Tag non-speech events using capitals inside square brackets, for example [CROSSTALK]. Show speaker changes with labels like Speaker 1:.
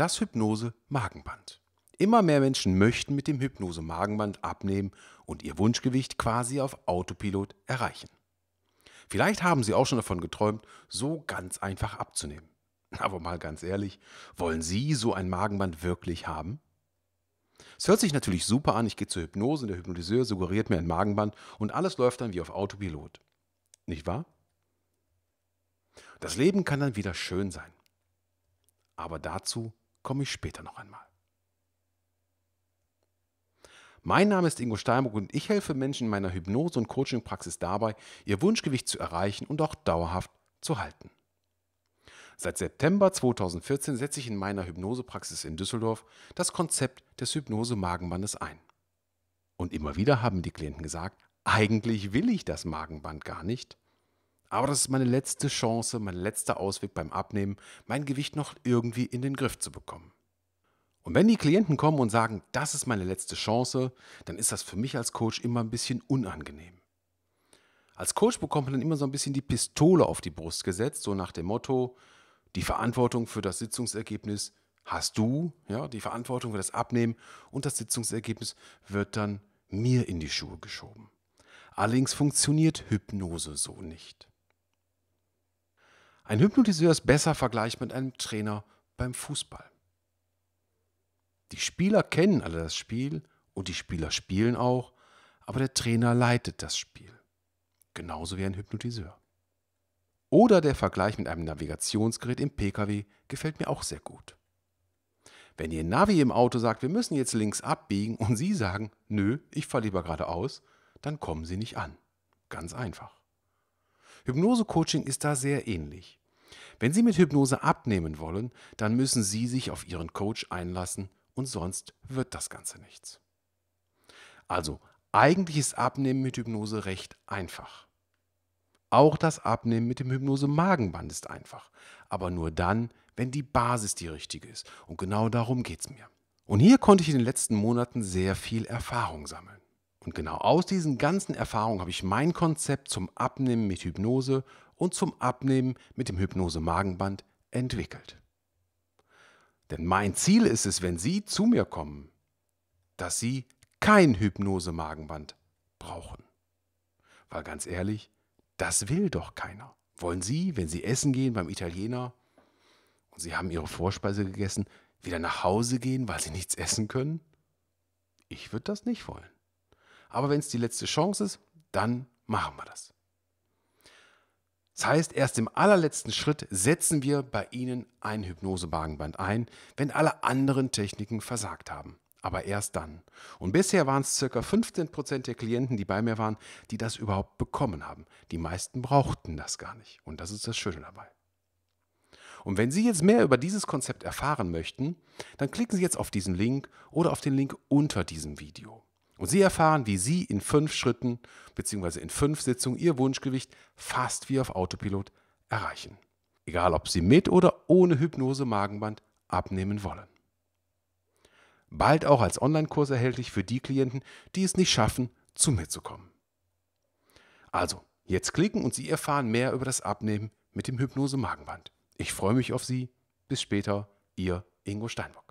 Speaker 1: Das Hypnose-Magenband. Immer mehr Menschen möchten mit dem Hypnose-Magenband abnehmen und ihr Wunschgewicht quasi auf Autopilot erreichen. Vielleicht haben Sie auch schon davon geträumt, so ganz einfach abzunehmen. [LAUGHS] Aber mal ganz ehrlich, wollen Sie so ein Magenband wirklich haben? Es hört sich natürlich super an, ich gehe zur Hypnose, der Hypnotiseur suggeriert mir ein Magenband und alles läuft dann wie auf Autopilot. Nicht wahr? Das Leben kann dann wieder schön sein. Aber dazu komme ich später noch einmal. Mein Name ist Ingo Steinburg und ich helfe Menschen in meiner Hypnose- und Coachingpraxis dabei, ihr Wunschgewicht zu erreichen und auch dauerhaft zu halten. Seit September 2014 setze ich in meiner Hypnosepraxis in Düsseldorf das Konzept des Hypnose-Magenbandes ein. Und immer wieder haben die Klienten gesagt, eigentlich will ich das Magenband gar nicht, aber das ist meine letzte Chance, mein letzter Ausweg beim Abnehmen, mein Gewicht noch irgendwie in den Griff zu bekommen. Und wenn die Klienten kommen und sagen, das ist meine letzte Chance, dann ist das für mich als Coach immer ein bisschen unangenehm. Als Coach bekommt man dann immer so ein bisschen die Pistole auf die Brust gesetzt, so nach dem Motto, die Verantwortung für das Sitzungsergebnis hast du, ja, die Verantwortung für das Abnehmen und das Sitzungsergebnis wird dann mir in die Schuhe geschoben. Allerdings funktioniert Hypnose so nicht. Ein Hypnotiseur ist besser vergleichbar mit einem Trainer beim Fußball. Die Spieler kennen alle das Spiel und die Spieler spielen auch, aber der Trainer leitet das Spiel. Genauso wie ein Hypnotiseur. Oder der Vergleich mit einem Navigationsgerät im Pkw gefällt mir auch sehr gut. Wenn Ihr Navi im Auto sagt, wir müssen jetzt links abbiegen und Sie sagen, nö, ich fahre lieber geradeaus, dann kommen Sie nicht an. Ganz einfach. Hypnose-Coaching ist da sehr ähnlich. Wenn Sie mit Hypnose abnehmen wollen, dann müssen Sie sich auf Ihren Coach einlassen und sonst wird das Ganze nichts. Also, eigentlich ist Abnehmen mit Hypnose recht einfach. Auch das Abnehmen mit dem Hypnose-Magenband ist einfach, aber nur dann, wenn die Basis die richtige ist. Und genau darum geht es mir. Und hier konnte ich in den letzten Monaten sehr viel Erfahrung sammeln. Und genau aus diesen ganzen Erfahrungen habe ich mein Konzept zum Abnehmen mit Hypnose und zum Abnehmen mit dem Hypnose-Magenband entwickelt. Denn mein Ziel ist es, wenn Sie zu mir kommen, dass Sie kein Hypnose-Magenband brauchen. Weil ganz ehrlich, das will doch keiner. Wollen Sie, wenn Sie essen gehen beim Italiener und Sie haben Ihre Vorspeise gegessen, wieder nach Hause gehen, weil Sie nichts essen können? Ich würde das nicht wollen. Aber wenn es die letzte Chance ist, dann machen wir das. Das heißt, erst im allerletzten Schritt setzen wir bei Ihnen ein Hypnosewagenband ein, wenn alle anderen Techniken versagt haben. Aber erst dann. Und bisher waren es ca. 15% der Klienten, die bei mir waren, die das überhaupt bekommen haben. Die meisten brauchten das gar nicht. Und das ist das Schöne dabei. Und wenn Sie jetzt mehr über dieses Konzept erfahren möchten, dann klicken Sie jetzt auf diesen Link oder auf den Link unter diesem Video. Und Sie erfahren, wie Sie in fünf Schritten bzw. in fünf Sitzungen Ihr Wunschgewicht fast wie auf Autopilot erreichen. Egal, ob Sie mit oder ohne Hypnose Magenband abnehmen wollen. Bald auch als Online-Kurs erhältlich für die Klienten, die es nicht schaffen, zu mir zu kommen. Also, jetzt klicken und Sie erfahren mehr über das Abnehmen mit dem Hypnose Magenband. Ich freue mich auf Sie. Bis später, Ihr Ingo Steinbock.